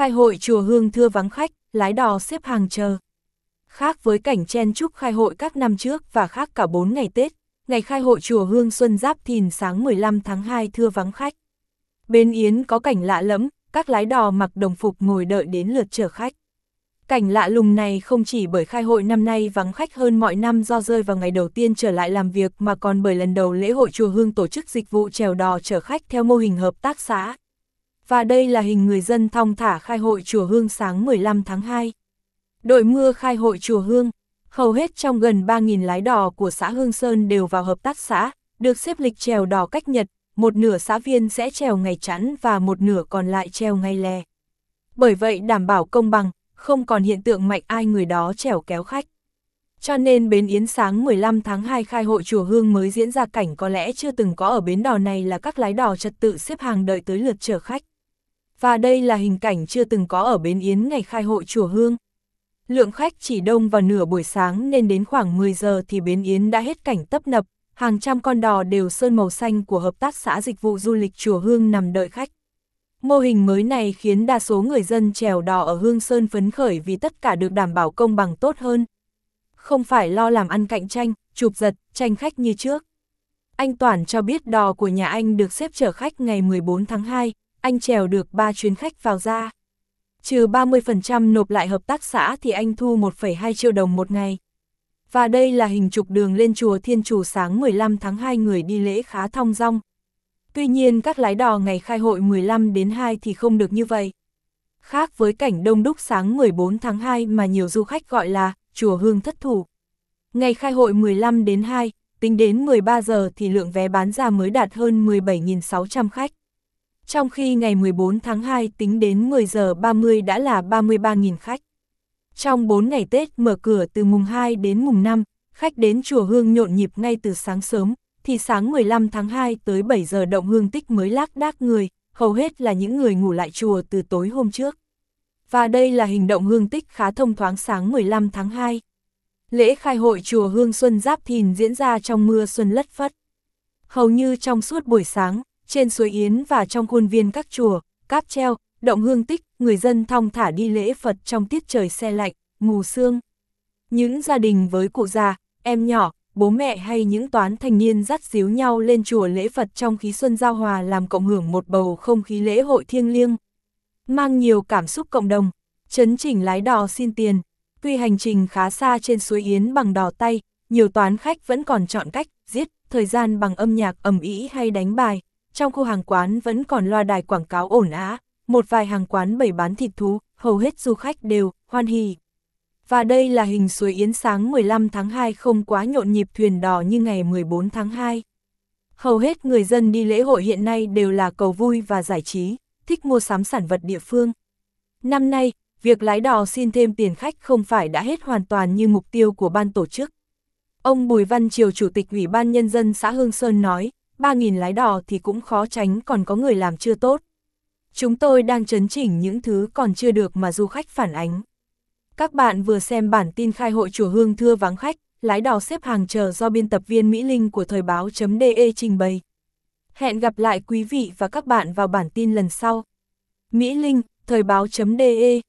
Khai hội chùa Hương thưa vắng khách, lái đò xếp hàng chờ. Khác với cảnh chen chúc khai hội các năm trước và khác cả 4 ngày Tết, ngày khai hội chùa Hương Xuân Giáp Thìn sáng 15 tháng 2 thưa vắng khách. Bên Yến có cảnh lạ lẫm, các lái đò mặc đồng phục ngồi đợi đến lượt chở khách. Cảnh lạ lùng này không chỉ bởi khai hội năm nay vắng khách hơn mọi năm do rơi vào ngày đầu tiên trở lại làm việc mà còn bởi lần đầu lễ hội chùa Hương tổ chức dịch vụ chèo đò chở khách theo mô hình hợp tác xã, và đây là hình người dân thong thả khai hội chùa Hương sáng 15 tháng 2. Đội mưa khai hội chùa Hương, hầu hết trong gần 3.000 lái đò của xã Hương Sơn đều vào hợp tác xã, được xếp lịch trèo đò cách nhật, một nửa xã viên sẽ trèo ngày chẵn và một nửa còn lại trèo ngày lè. Bởi vậy đảm bảo công bằng, không còn hiện tượng mạnh ai người đó trèo kéo khách. Cho nên bến Yến sáng 15 tháng 2 khai hội chùa Hương mới diễn ra cảnh có lẽ chưa từng có ở bến đò này là các lái đò trật tự xếp hàng đợi tới lượt chở khách và đây là hình cảnh chưa từng có ở Bến Yến ngày khai hội chùa Hương. Lượng khách chỉ đông vào nửa buổi sáng nên đến khoảng 10 giờ thì Bến Yến đã hết cảnh tấp nập, hàng trăm con đò đều sơn màu xanh của Hợp tác xã Dịch vụ Du lịch Chùa Hương nằm đợi khách. Mô hình mới này khiến đa số người dân trèo đò ở Hương Sơn phấn khởi vì tất cả được đảm bảo công bằng tốt hơn. Không phải lo làm ăn cạnh tranh, chụp giật, tranh khách như trước. Anh Toản cho biết đò của nhà anh được xếp chở khách ngày 14 tháng 2, anh trèo được 3 chuyến khách vào ra. Trừ 30% nộp lại hợp tác xã thì anh thu 1,2 triệu đồng một ngày. Và đây là hình trục đường lên chùa Thiên Chủ sáng 15 tháng 2 người đi lễ khá thong dong. Tuy nhiên các lái đò ngày khai hội 15 đến 2 thì không được như vậy. Khác với cảnh đông đúc sáng 14 tháng 2 mà nhiều du khách gọi là chùa Hương Thất Thủ. Ngày khai hội 15 đến 2, tính đến 13 giờ thì lượng vé bán ra mới đạt hơn 17.600 khách trong khi ngày 14 tháng 2 tính đến 10 giờ 30 đã là 33.000 khách. Trong 4 ngày Tết mở cửa từ mùng 2 đến mùng 5, khách đến chùa Hương nhộn nhịp ngay từ sáng sớm, thì sáng 15 tháng 2 tới 7 giờ động hương tích mới lác đác người, hầu hết là những người ngủ lại chùa từ tối hôm trước. Và đây là hình động hương tích khá thông thoáng sáng 15 tháng 2. Lễ khai hội chùa Hương Xuân Giáp Thìn diễn ra trong mưa xuân lất phất. Hầu như trong suốt buổi sáng, trên suối Yến và trong khuôn viên các chùa, cáp treo, động hương tích, người dân thong thả đi lễ Phật trong tiết trời xe lạnh, mù sương. Những gia đình với cụ già, em nhỏ, bố mẹ hay những toán thanh niên dắt díu nhau lên chùa lễ Phật trong khí xuân giao hòa làm cộng hưởng một bầu không khí lễ hội thiêng liêng. Mang nhiều cảm xúc cộng đồng, chấn chỉnh lái đò xin tiền. Tuy hành trình khá xa trên suối Yến bằng đò tay, nhiều toán khách vẫn còn chọn cách giết thời gian bằng âm nhạc ầm ĩ hay đánh bài trong khu hàng quán vẫn còn loa đài quảng cáo ổn á, một vài hàng quán bày bán thịt thú, hầu hết du khách đều hoan hỉ. Và đây là hình suối Yến sáng 15 tháng 2 không quá nhộn nhịp thuyền đò như ngày 14 tháng 2. Hầu hết người dân đi lễ hội hiện nay đều là cầu vui và giải trí, thích mua sắm sản vật địa phương. Năm nay, việc lái đò xin thêm tiền khách không phải đã hết hoàn toàn như mục tiêu của ban tổ chức. Ông Bùi Văn Triều Chủ tịch Ủy ban Nhân dân xã Hương Sơn nói, Ba nghìn lái đò thì cũng khó tránh còn có người làm chưa tốt. Chúng tôi đang chấn chỉnh những thứ còn chưa được mà du khách phản ánh. Các bạn vừa xem bản tin khai hội chùa Hương Thưa vắng khách, lái đò xếp hàng chờ do biên tập viên Mỹ Linh của thời báo.de trình bày. Hẹn gặp lại quý vị và các bạn vào bản tin lần sau. Mỹ Linh, thời báo.de